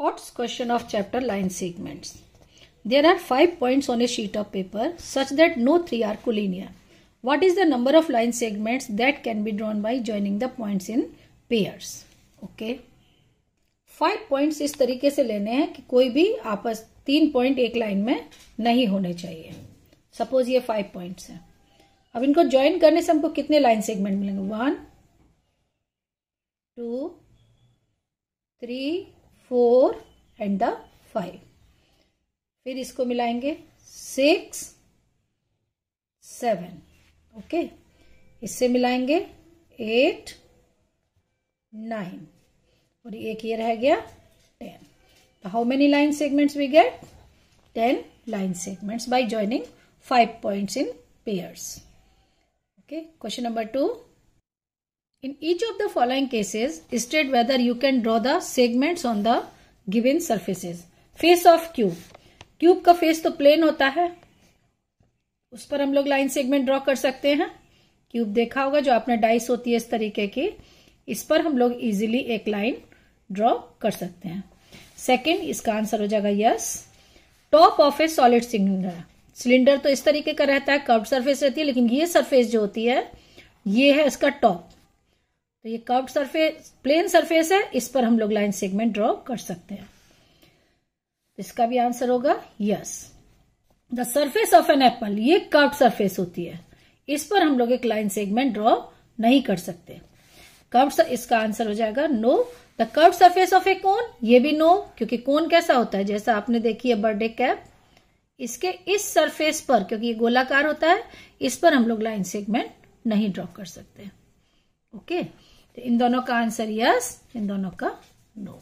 Fourth question of chapter line segments there are five points on a sheet of paper such that no three are collinear what is the number of line segments that can be drawn by joining the points in pairs okay five points इस तरीके से लेने हैं कि कोई भी आपस तीन पॉइंट एक लाइन में नहीं होने चाहिए सपोज ये फाइव पॉइंट्स हैं अब इनको ज्वाइन करने से हमको कितने लाइन सेगमेंट मिलेंगे one two three four and the five फिर इसको मिलाएंगे सिक्स सेवन ओके इससे मिलाएंगे एट नाइन और एक ये रह गया टेन तो how many line segments we get ten line segments by joining five points in pairs okay question number two In each of the following cases, state whether you can draw the segments on the given surfaces. Face of cube cube का face तो plane होता है उस पर हम लोग line segment draw कर सकते हैं क्यूब देखा होगा जो आपने डाइस होती है इस तरीके की इस पर हम लोग इजीली एक लाइन ड्रॉ कर सकते हैं सेकंड इसका आंसर हो जाएगा yes top of a solid cylinder cylinder तो इस तरीके का रहता है कर्व सरफेस रहती है लेकिन ये सरफेस जो होती है ये है इसका टॉप तो ये कर्व सरफेस प्लेन सरफेस है इस पर हम लोग लाइन सेगमेंट ड्रॉ कर सकते हैं इसका भी आंसर होगा yes the surface of an apple ये कर्व सरफेस होती है इस पर हम लोग एक लाइन सेगमेंट ड्रॉ नहीं कर सकते कर्व इसका आंसर हो जाएगा no the curve surface of a cone ये भी नो क्योंकि कोन कैसा होता है जैसा आपने देखी है बर्थडे कैप इसके इस सरफेस पर क्योंकि ये गोलाकार होता है इस पर हम लोग लाइन सेगमेंट नहीं ड्रॉ कर सकते हैं ओके तो इन दोनों का आंसर यस इन दोनों का नो